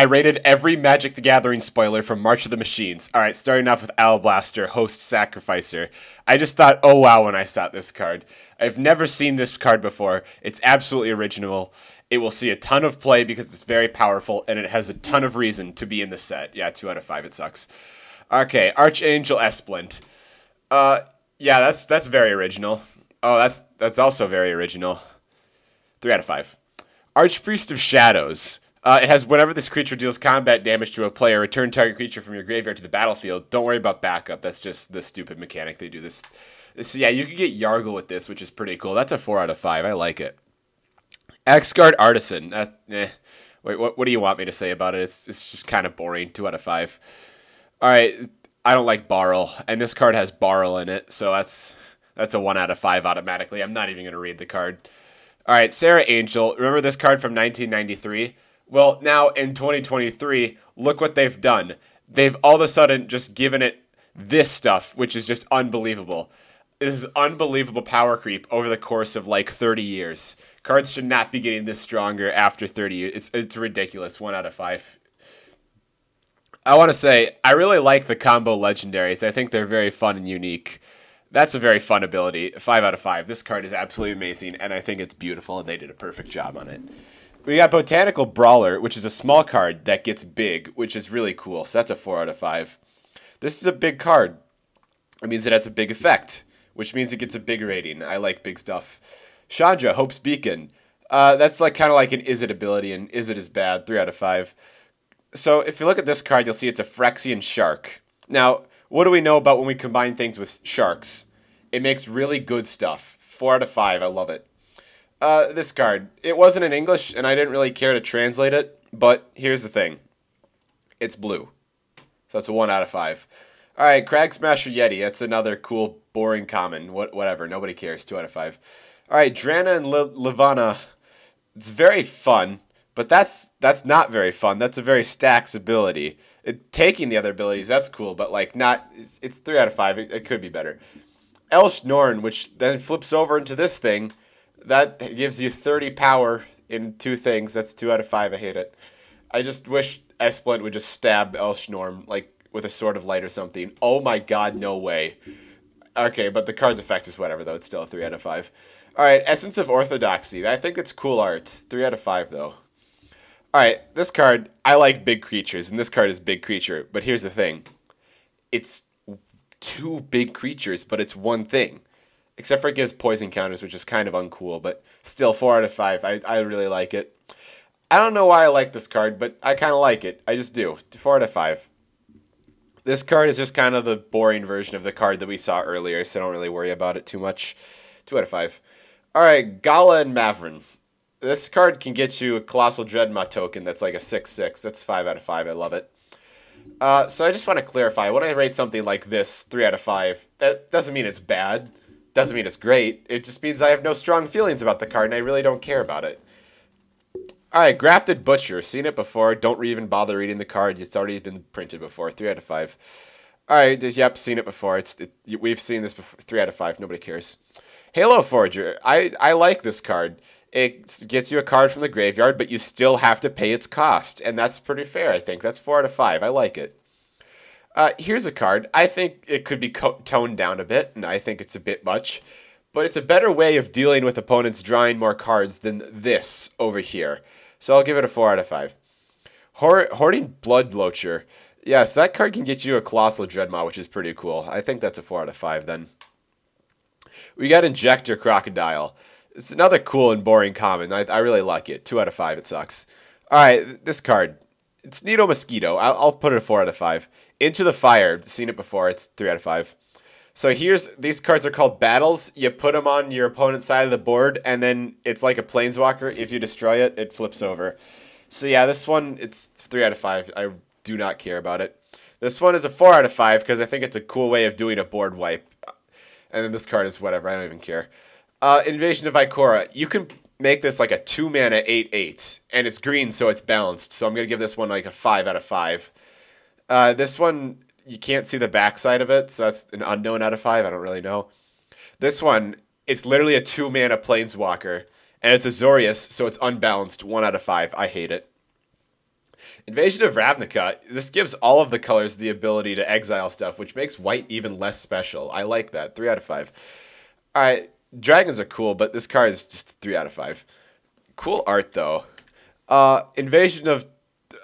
I rated every Magic the Gathering spoiler from March of the Machines. All right, starting off with Owl Blaster, Host Sacrificer. I just thought, oh wow, when I saw this card. I've never seen this card before. It's absolutely original. It will see a ton of play because it's very powerful and it has a ton of reason to be in the set. Yeah, two out of five. It sucks. Okay, Archangel Esplint. Uh, yeah, that's that's very original. Oh, that's that's also very original. Three out of five. Archpriest of Shadows. Uh, it has whenever this creature deals combat damage to a player, return target creature from your graveyard to the battlefield. Don't worry about backup. That's just the stupid mechanic they do. This, so yeah, you can get Yargle with this, which is pretty cool. That's a four out of five. I like it. X-Guard Artisan. eh. Wait, what, what do you want me to say about it? It's, it's just kind of boring. Two out of five. All right, I don't like Barrel, and this card has Barrel in it, so that's that's a one out of five automatically. I'm not even going to read the card. All right, Sarah Angel. Remember this card from 1993? Well, now in 2023, look what they've done. They've all of a sudden just given it this stuff, which is just unbelievable. This is unbelievable power creep over the course of like 30 years. Cards should not be getting this stronger after 30 years. It's, it's ridiculous. One out of five. I want to say, I really like the combo legendaries. I think they're very fun and unique. That's a very fun ability. Five out of five. This card is absolutely amazing, and I think it's beautiful, and they did a perfect job on it. We got Botanical Brawler, which is a small card that gets big, which is really cool. So that's a 4 out of 5. This is a big card. It means it has a big effect, which means it gets a big rating. I like big stuff. Chandra, Hope's Beacon. Uh, that's like kind of like an is it ability, and is it is bad, 3 out of 5. So if you look at this card, you'll see it's a Phyrexian Shark. Now, what do we know about when we combine things with sharks? It makes really good stuff. 4 out of 5, I love it. Uh, this card. It wasn't in English, and I didn't really care to translate it, but here's the thing it's blue. So that's a 1 out of 5. All right, Crag Smasher Yeti. That's another cool, boring common. What, whatever. Nobody cares. 2 out of 5. All right, Drana and Levana. It's very fun, but that's that's not very fun. That's a very stacks ability. It, taking the other abilities, that's cool, but like not. It's, it's 3 out of 5. It, it could be better. Elshnorn, which then flips over into this thing that gives you 30 power in two things. That's two out of five. I hate it. I just wish Esplint would just stab Elshnorm, like, with a sword of light or something. Oh my god, no way. Okay, but the card's effect is whatever, though. It's still a 3 out of 5. Alright, Essence of Orthodoxy. I think it's cool art. 3 out of 5, though. Alright, this card, I like big creatures, and this card is big creature, but here's the thing. It's two big creatures, but it's one thing except for it gives poison counters, which is kind of uncool, but still 4 out of 5. I, I really like it. I don't know why I like this card, but I kind of like it. I just do. 4 out of 5. This card is just kind of the boring version of the card that we saw earlier, so don't really worry about it too much. 2 out of 5. Alright, Gala and Maverin. This card can get you a Colossal Dreadma token that's like a 6-6. That's 5 out of 5. I love it. Uh, so I just want to clarify, when I rate something like this 3 out of 5, that doesn't mean it's bad doesn't mean it's great. It just means I have no strong feelings about the card and I really don't care about it. Alright, Grafted Butcher. Seen it before. Don't even bother reading the card. It's already been printed before. 3 out of 5. Alright, yep, seen it before. It's it, We've seen this before. 3 out of 5. Nobody cares. Halo Forger. I, I like this card. It gets you a card from the graveyard, but you still have to pay its cost. And that's pretty fair, I think. That's 4 out of 5. I like it. Uh, here's a card. I think it could be co- toned down a bit, and I think it's a bit much, but it's a better way of dealing with opponents drawing more cards than this over here. So I'll give it a 4 out of 5. Hoarding Blood Loacher. Yes, yeah, so that card can get you a Colossal Dreadmaw, which is pretty cool. I think that's a 4 out of 5 then. We got Injector Crocodile. It's another cool and boring common. I, I really like it. 2 out of 5, it sucks. Alright, this card it's Nito Mosquito. I'll, I'll put it a four out of five. Into the Fire. Seen it before. It's three out of five. So here's these cards are called battles. You put them on your opponent's side of the board, and then it's like a planeswalker. If you destroy it, it flips over. So yeah, this one it's three out of five. I do not care about it. This one is a four out of five because I think it's a cool way of doing a board wipe. And then this card is whatever. I don't even care. Uh, Invasion of Ikora. You can make this like a two mana eight eight, and it's green, so it's balanced. So I'm gonna give this one like a five out of five. Uh, this one you can't see the backside of it, so that's an unknown out of five. I don't really know. This one, it's literally a two mana planeswalker, and it's Azorius, so it's unbalanced. One out of five. I hate it. Invasion of Ravnica, this gives all of the colors the ability to exile stuff, which makes white even less special. I like that. Three out of five. All right dragons are cool, but this card is just three out of five. Cool art though. Uh, invasion of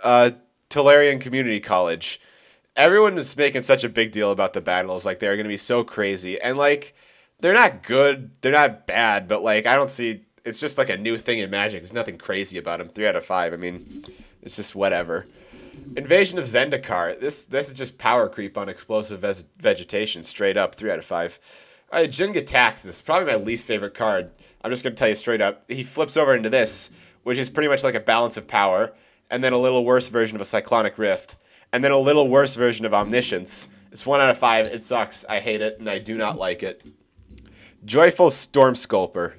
uh, Tolarian Community College. Everyone is making such a big deal about the battles, like they're gonna be so crazy, and like they're not good, they're not bad, but like I don't see. It's just like a new thing in Magic. There's nothing crazy about them. Three out of five. I mean, it's just whatever. Invasion of Zendikar. This this is just power creep on explosive vegetation, straight up. Three out of five. Uh, Jenga Taxes, probably my least favorite card. I'm just going to tell you straight up. He flips over into this, which is pretty much like a balance of power, and then a little worse version of a Cyclonic Rift, and then a little worse version of Omniscience. It's one out of five. It sucks. I hate it, and I do not like it. Joyful Storm Sculper.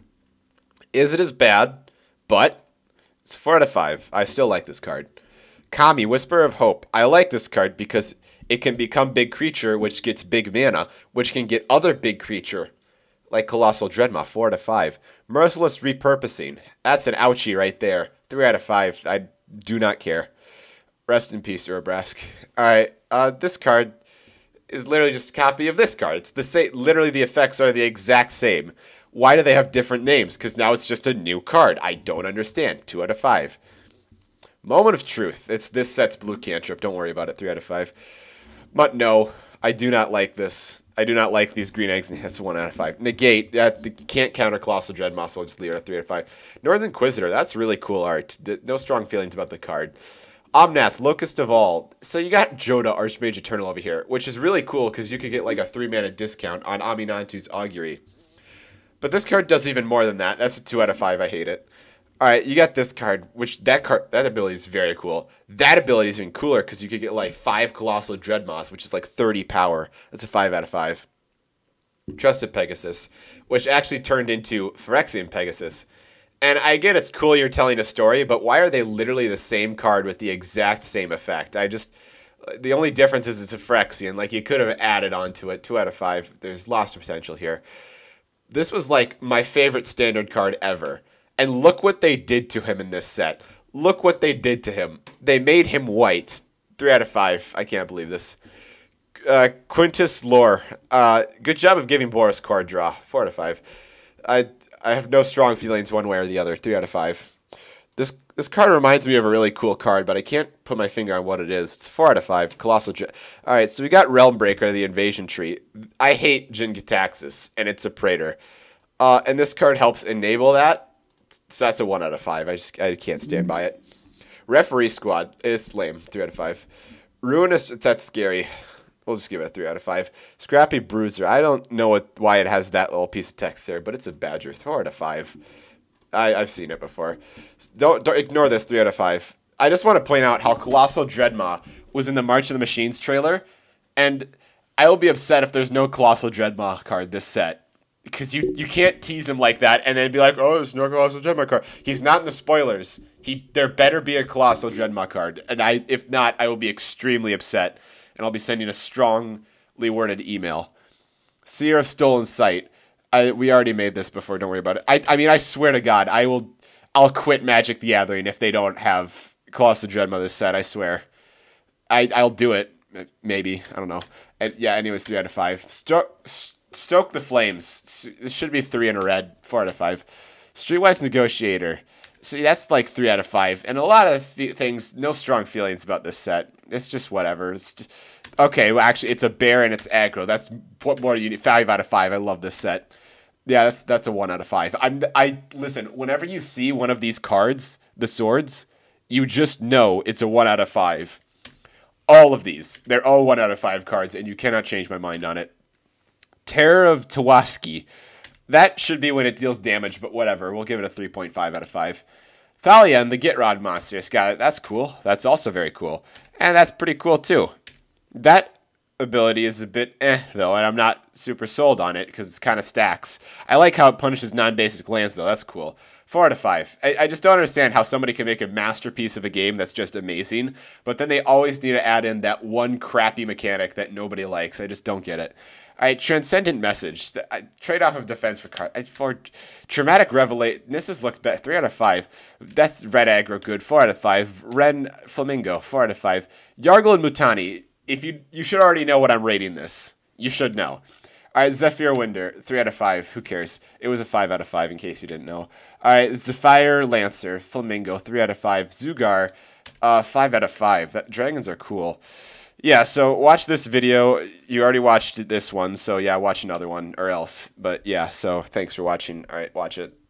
Is it as bad? But it's four out of five. I still like this card. Kami, Whisper of Hope. I like this card because it can become big creature, which gets big mana, which can get other big creature, like Colossal Dreadmaw, 4 out of 5. Merciless Repurposing, that's an ouchie right there. 3 out of 5, I do not care. Rest in peace, Urabrask. Alright, uh, this card is literally just a copy of this card. It's the same, literally the effects are the exact same. Why do they have different names? Because now it's just a new card. I don't understand. 2 out of 5. Moment of Truth. It's this set's blue cantrip. Don't worry about it. 3 out of 5. But no, I do not like this. I do not like these green eggs, and that's one out of five. Negate that can't counter Colossal Dread Moss. will just leave it at three out of five. North's Inquisitor. That's really cool art. No strong feelings about the card. Omnath, Locust of All. So you got Joda, Archmage Eternal over here, which is really cool because you could get like a three mana discount on Aminantu's Augury. But this card does even more than that. That's a two out of five. I hate it. All right, you got this card, which that card that ability is very cool. That ability is even cooler because you could get like five colossal dreadmoss, which is like thirty power. That's a five out of five. Trusted Pegasus, which actually turned into Phyrexian Pegasus. And I get it's cool you're telling a story, but why are they literally the same card with the exact same effect? I just the only difference is it's a Phyrexian. Like you could have added on to it. Two out of five. There's lost potential here. This was like my favorite standard card ever and look what they did to him in this set. Look what they did to him. They made him white. Three out of five. I can't believe this. Uh, Quintus Lore. Uh, good job of giving Boris card draw. Four out of five. I I have no strong feelings one way or the other. Three out of five. This this card reminds me of a really cool card, but I can't put my finger on what it is. It's four out of five. Colossal. All right, so we got Realm Breaker, the Invasion Tree. I hate Jin Gitaxis, and it's a Praetor. Uh, and this card helps enable that so that's a one out of five. I just I can't stand by it. Referee squad is lame. Three out of five. Ruinous. That's scary. We'll just give it a three out of five. Scrappy Bruiser. I don't know what, why it has that little piece of text there, but it's a badger. Four out of five. I, I've seen it before. Don't, don't ignore this. Three out of five. I just want to point out how Colossal Dreadmaw was in the March of the Machines trailer, and I will be upset if there's no Colossal Dreadmaw card this set because you you can't tease him like that and then be like, oh, there's no Colossal Dreadmont card. He's not in the spoilers. He there better be a Colossal Dreadmont card, and I if not, I will be extremely upset, and I'll be sending a strongly worded email. Seer of Stolen Sight. I, we already made this before. Don't worry about it. I I mean, I swear to God, I will. I'll quit Magic the Gathering if they don't have Colossal Dreadmother this set. I swear. I I'll do it. Maybe I don't know. And, yeah. Anyways, three out of five. St- Stoke the Flames. This should be three in a red, four out of five. Streetwise Negotiator. See, that's like three out of five. And a lot of things, no strong feelings about this set. It's just whatever. It's just, okay, well, actually, it's a bear and it's aggro. That's what more you need. Five out of five. I love this set. Yeah, that's that's a one out of five. I'm I listen. Whenever you see one of these cards, the swords, you just know it's a one out of five. All of these, they're all one out of five cards, and you cannot change my mind on it. Terror of Tawaski. That should be when it deals damage, but whatever. We'll give it a 3.5 out of 5. Thalia and the Gitrod monster. Got it. That's cool. That's also very cool. And that's pretty cool, too. That ability is a bit eh, though, and I'm not super sold on it because it's kind of stacks. I like how it punishes non basic lands, though. That's cool. Four out of five. I, I, just don't understand how somebody can make a masterpiece of a game that's just amazing, but then they always need to add in that one crappy mechanic that nobody likes. I just don't get it. All right, transcendent message. The, trade off of defense for car, for traumatic revelate. This has looked bad. Three out of five. That's red aggro good. Four out of five. Ren flamingo. Four out of five. Yargle and Mutani if you you should already know what I'm rating this. You should know. All right, Zephyr Winder, three out of five. Who cares? It was a five out of five in case you didn't know. All right, Zephyr Lancer, Flamingo, three out of five. Zugar, uh, five out of five. That dragons are cool. Yeah, so watch this video. You already watched this one, so yeah, watch another one or else. But yeah, so thanks for watching. All right, watch it.